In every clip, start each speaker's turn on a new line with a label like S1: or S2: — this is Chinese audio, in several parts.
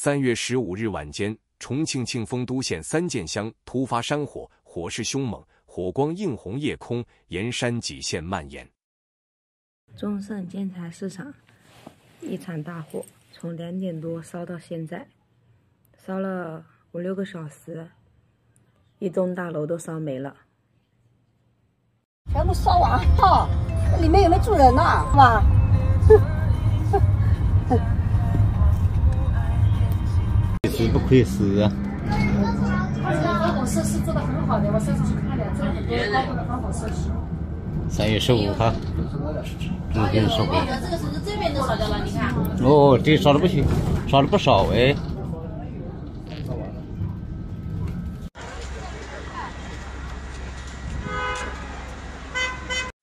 S1: 三月十五日晚间，重庆庆丰都县三涧乡突发山火，火势凶猛，火光映红夜空，沿山脊线蔓延。
S2: 中盛建材市场一场大火，从两点多烧到现在，烧了五六个小时，一栋大楼都烧没了，
S3: 全部烧完哈！里面有没有住人呐？是吧？死不亏死！
S2: 广场各种设施做的很好的，我上次去看的，做了很多各种的防火设施。
S3: 三月十五号，我跟烧掉哦，这烧的不行，烧的不少
S1: 哎。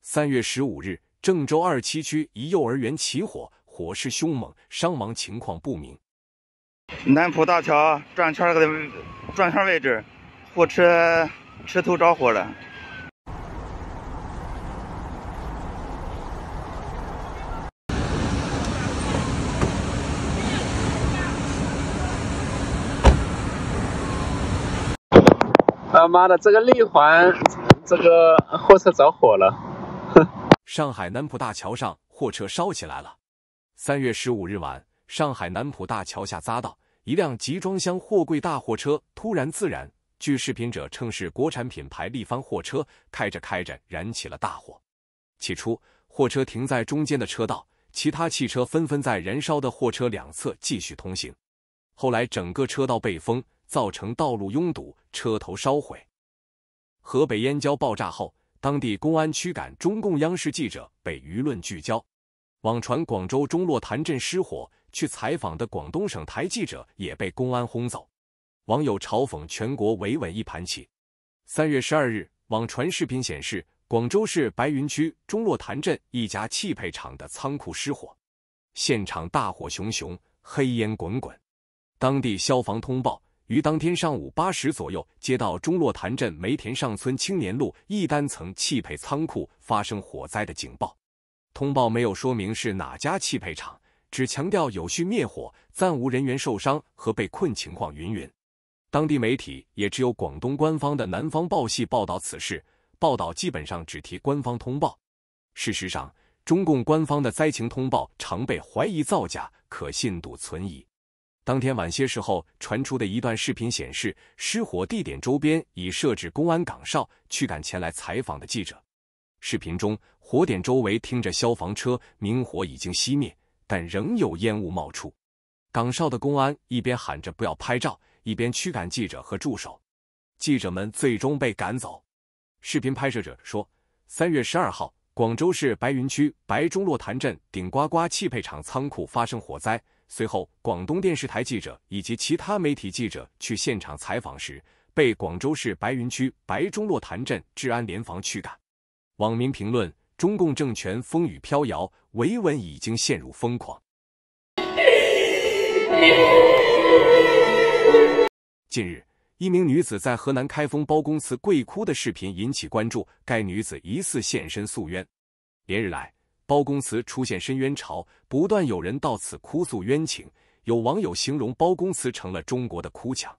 S1: 三月十五日，郑州二七区一幼儿园起火，火势凶猛，伤亡情况不明。南浦大桥转圈的转圈位置，货车
S3: 车头着火了！
S1: 他妈的，这个内环，这个货车着火了！上海南浦大桥上货车烧起来了。三月十五日晚，上海南浦大桥下匝道。一辆集装箱货柜大货车突然自燃，据视频者称是国产品牌力帆货车，开着开着燃起了大火。起初，货车停在中间的车道，其他汽车纷纷在燃烧的货车两侧继续通行。后来，整个车道被封，造成道路拥堵，车头烧毁。河北燕郊爆炸后，当地公安驱赶中共央视记者，被舆论聚焦。网传广州中洛潭镇失火。去采访的广东省台记者也被公安轰走，网友嘲讽全国维稳一盘棋。三月十二日，网传视频显示，广州市白云区中洛潭镇一家汽配厂的仓库失火，现场大火熊熊，黑烟滚滚。当地消防通报于当天上午八时左右接到中洛潭镇梅田上村青年路一单层汽配仓库发生火灾的警报，通报没有说明是哪家汽配厂。只强调有序灭火，暂无人员受伤和被困情况。云云，当地媒体也只有广东官方的《南方报》系报道此事，报道基本上只提官方通报。事实上，中共官方的灾情通报常被怀疑造假，可信度存疑。当天晚些时候传出的一段视频显示，失火地点周边已设置公安岗哨，驱赶前来采访的记者。视频中，火点周围听着消防车，明火已经熄灭。但仍有烟雾冒出，岗哨的公安一边喊着不要拍照，一边驱赶记者和助手，记者们最终被赶走。视频拍摄者说，三月十二号，广州市白云区白中洛潭镇顶呱呱汽配厂仓库发生火灾，随后广东电视台记者以及其他媒体记者去现场采访时，被广州市白云区白中洛潭镇治安联防驱赶。网民评论。中共政权风雨飘摇，维稳已经陷入疯狂。近日，一名女子在河南开封包公祠跪哭的视频引起关注，该女子疑似现身诉冤。连日来，包公祠出现深冤潮，不断有人到此哭诉冤情。有网友形容包公祠成了中国的哭墙。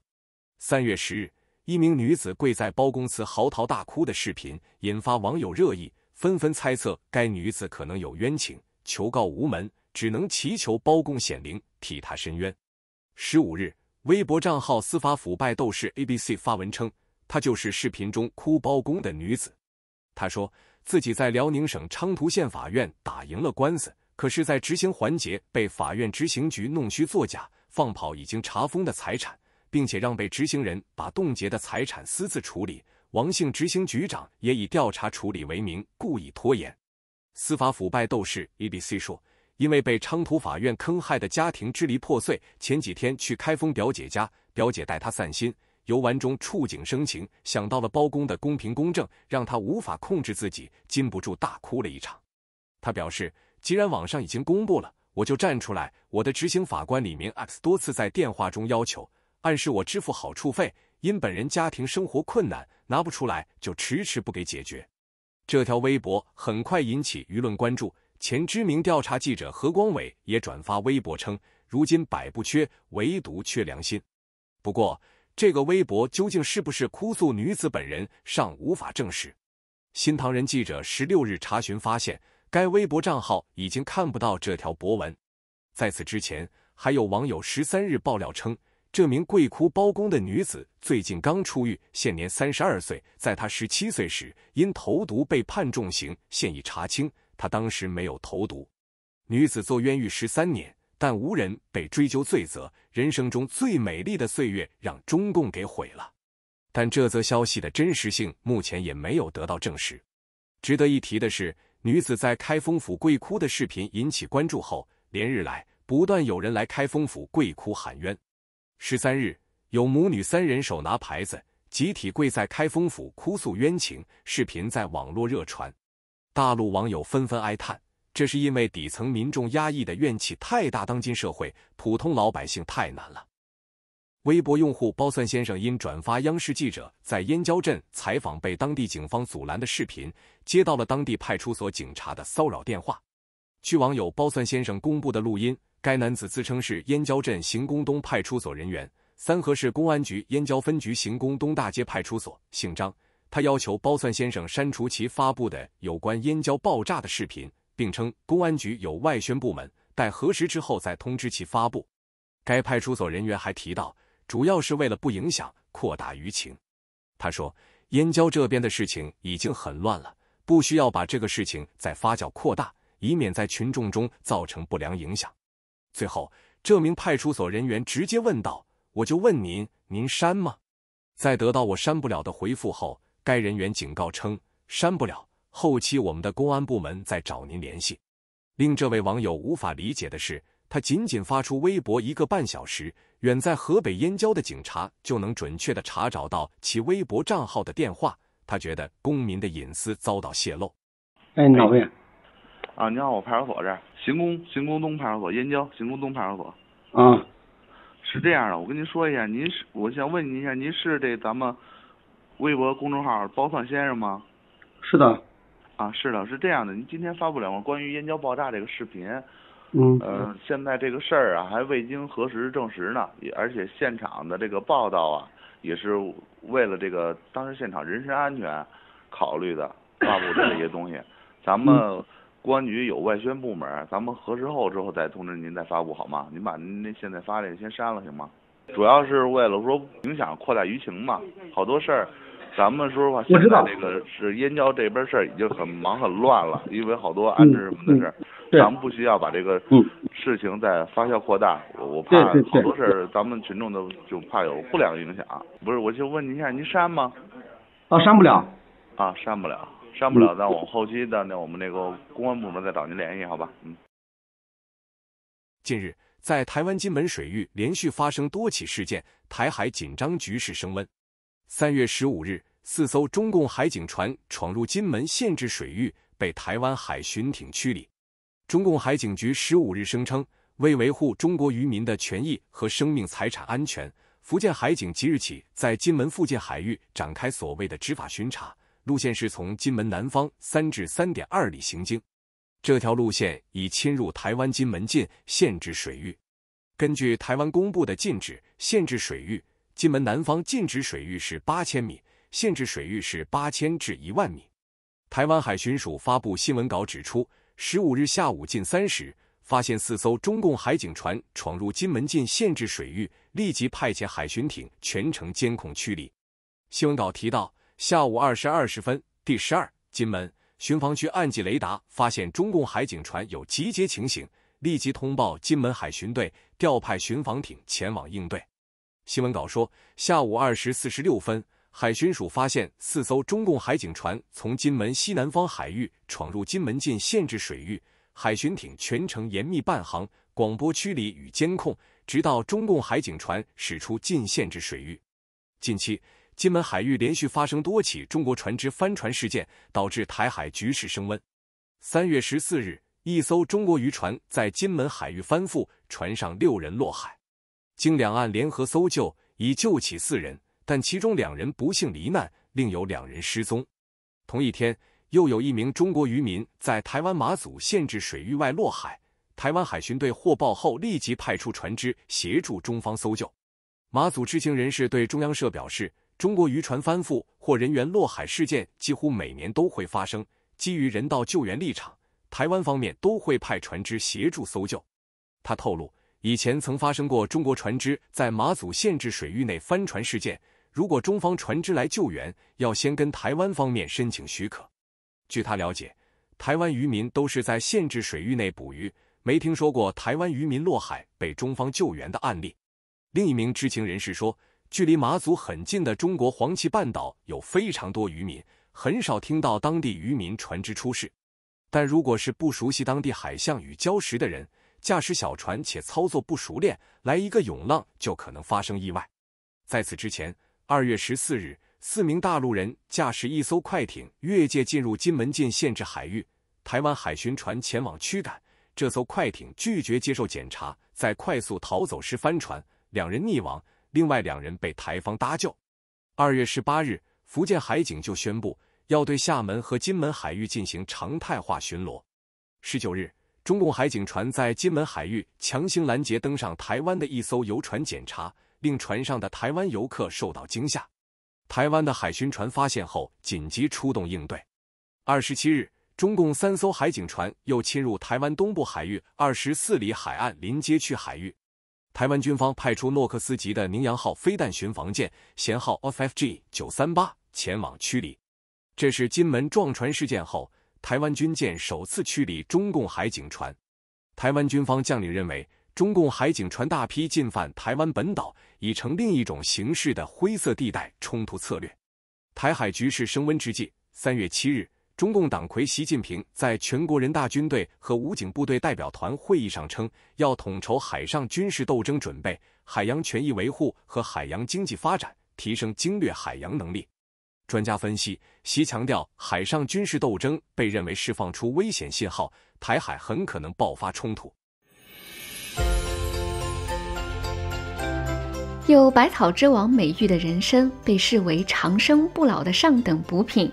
S1: 三月十日，一名女子跪在包公祠嚎啕大哭的视频引发网友热议。纷纷猜测该女子可能有冤情，求告无门，只能祈求包公显灵替她伸冤。十五日，微博账号“司法腐败斗士 ABC” 发文称，她就是视频中哭包公的女子。她说自己在辽宁省昌图县法院打赢了官司，可是，在执行环节被法院执行局弄虚作假，放跑已经查封的财产，并且让被执行人把冻结的财产私自处理。王姓执行局长也以调查处理为名，故意拖延。司法腐败斗士 A B C 说，因为被昌图法院坑害的家庭支离破碎，前几天去开封表姐家，表姐带他散心游玩中触景生情，想到了包公的公平公正，让他无法控制自己，禁不住大哭了一场。他表示，既然网上已经公布了，我就站出来。我的执行法官李明 X 多次在电话中要求，暗示我支付好处费。因本人家庭生活困难，拿不出来，就迟迟不给解决。这条微博很快引起舆论关注，前知名调查记者何光伟也转发微博称：“如今百不缺，唯独缺良心。”不过，这个微博究竟是不是哭诉女子本人，尚无法证实。新唐人记者十六日查询发现，该微博账号已经看不到这条博文。在此之前，还有网友十三日爆料称。这名跪哭包公的女子最近刚出狱，现年三十二岁。在她十七岁时，因投毒被判重刑，现已查清，她当时没有投毒。女子坐冤狱十三年，但无人被追究罪责。人生中最美丽的岁月，让中共给毁了。但这则消息的真实性目前也没有得到证实。值得一提的是，女子在开封府跪哭的视频引起关注后，连日来不断有人来开封府跪哭喊冤。十三日，有母女三人手拿牌子，集体跪在开封府哭诉冤情，视频在网络热传。大陆网友纷纷哀叹，这是因为底层民众压抑的怨气太大，当今社会普通老百姓太难了。微博用户包算先生因转发央视记者在燕郊镇采访被当地警方阻拦的视频，接到了当地派出所警察的骚扰电话。据网友包算先生公布的录音。该男子自称是燕郊镇行宫东派出所人员，三河市公安局燕郊分局行宫东大街派出所，姓张。他要求包赞先生删除其发布的有关燕郊爆炸的视频，并称公安局有外宣部门，待核实之后再通知其发布。该派出所人员还提到，主要是为了不影响扩大舆情。他说，燕郊这边的事情已经很乱了，不需要把这个事情再发酵扩大，以免在群众中造成不良影响。最后，这名派出所人员直接问道：“我就问您，您删吗？”在得到我删不了的回复后，该人员警告称：“删不了，后期我们的公安部门再找您联系。”令这位网友无法理解的是，他仅仅发出微博一个半小时，远在河北燕郊的警察就能准确的查找到其微博账号的电话。他觉得公民的隐私遭到泄露。哎，哪位？啊，您好，我派
S3: 出所这儿，行宫行宫东派出所，燕郊行宫东派出所。嗯，是这样的，我跟您说一下，您是我想问您一下，您是这咱们微博公众号包算先生吗？是的。啊，是的，是这样的，您今天发布了关于燕郊爆炸这个视频。嗯嗯，现在这个事儿啊，还未经核实证实呢，也而且现场的这个报道啊，也是为了这个当时现场人身安全考虑的发布的这些东西，咱们。公安局有外宣部门，咱们核实后之后再通知您，再发布好吗？您把您那现在发的先删了行吗？主要是为了说影响扩大舆情嘛，好多事儿，咱们说实话现在这个是燕郊这边事儿已经很忙很乱了，因为好多安置什么的事，咱们不需要把这个事情再发酵扩大，我我怕好多事儿咱们群众都就怕有不良影响。不是，我就问您一下，您删吗？啊，删不了，啊，删不了。上不了，那我们后期的，那我们那个公安部门再找您联系，好
S1: 吧？嗯。近日，在台湾金门水域连续发生多起事件，台海紧张局势升温。三月十五日，四艘中共海警船闯入金门限制水域，被台湾海巡艇驱离。中共海警局十五日声称，为维护中国渔民的权益和生命财产安全，福建海警即日起在金门附近海域展开所谓的执法巡查。路线是从金门南方三至三点二里行经，这条路线已侵入台湾金门禁限制水域。根据台湾公布的禁止限制水域，金门南方禁止水域是八千米，限制水域是八千至一万米。台湾海巡署发布新闻稿指出，十五日下午近三时，发现四艘中共海警船闯入金门禁限制水域，立即派遣海巡艇全程监控驱离。新闻稿提到。下午二时二十分，第十二金门巡防区暗基雷达发现中共海警船有集结情形，立即通报金门海巡队，调派巡防艇前往应对。新闻稿说，下午二时四十六分，海巡署发现四艘中共海警船从金门西南方海域闯入金门禁限制水域，海巡艇全程严密伴航，广播驱离与监控，直到中共海警船驶出禁限制水域。近期。金门海域连续发生多起中国船只翻船事件，导致台海局势升温。三月十四日，一艘中国渔船在金门海域翻覆，船上六人落海，经两岸联合搜救，已救起四人，但其中两人不幸罹难，另有两人失踪。同一天，又有一名中国渔民在台湾马祖限制水域外落海，台湾海巡队获报后立即派出船只协助中方搜救。马祖知情人士对中央社表示。中国渔船翻覆或人员落海事件几乎每年都会发生。基于人道救援立场，台湾方面都会派船只协助搜救。他透露，以前曾发生过中国船只在马祖限制水域内翻船事件，如果中方船只来救援，要先跟台湾方面申请许可。据他了解，台湾渔民都是在限制水域内捕鱼，没听说过台湾渔民落海被中方救援的案例。另一名知情人士说。距离马祖很近的中国黄岐半岛有非常多渔民，很少听到当地渔民船只出事。但如果是不熟悉当地海象与礁石的人，驾驶小船且操作不熟练，来一个涌浪就可能发生意外。在此之前，二月十四日，四名大陆人驾驶一艘快艇越界进入金门禁限制海域，台湾海巡船前往驱赶，这艘快艇拒绝接受检查，在快速逃走时翻船，两人溺亡。另外两人被台方搭救。二月十八日，福建海警就宣布要对厦门和金门海域进行常态化巡逻。十九日，中共海警船在金门海域强行拦截登上台湾的一艘游船检查，令船上的台湾游客受到惊吓。台湾的海巡船发现后紧急出动应对。二十七日，中共三艘海警船又侵入台湾东部海域二十四里海岸临街区海域。台湾军方派出诺克斯级的宁阳号飞弹巡防舰，舷号 FFG 938，前往驱离。这是金门撞船事件后，台湾军舰首次驱离中共海警船。台湾军方将领认为，中共海警船大批进犯台湾本岛，已成另一种形式的灰色地带冲突策略。台海局势升温之际，三月七日。中共党魁习近平在全国人大军队和武警部队代表团会议上称，要统筹海上军事斗争准备、海洋权益维护和海洋经济发展，提升经略海洋能力。专家分析，习强调海上军事斗争被认为释放出危险信号，台海很可能爆发冲突。
S2: 有百草之王美誉的人参，被视为长生不老的上等补品。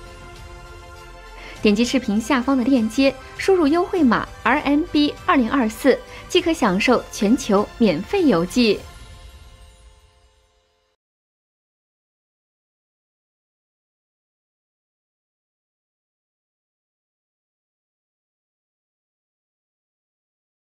S2: 点击视频下方的链接，输入优惠码 RMB 二零二四，即可享受全球免费邮寄。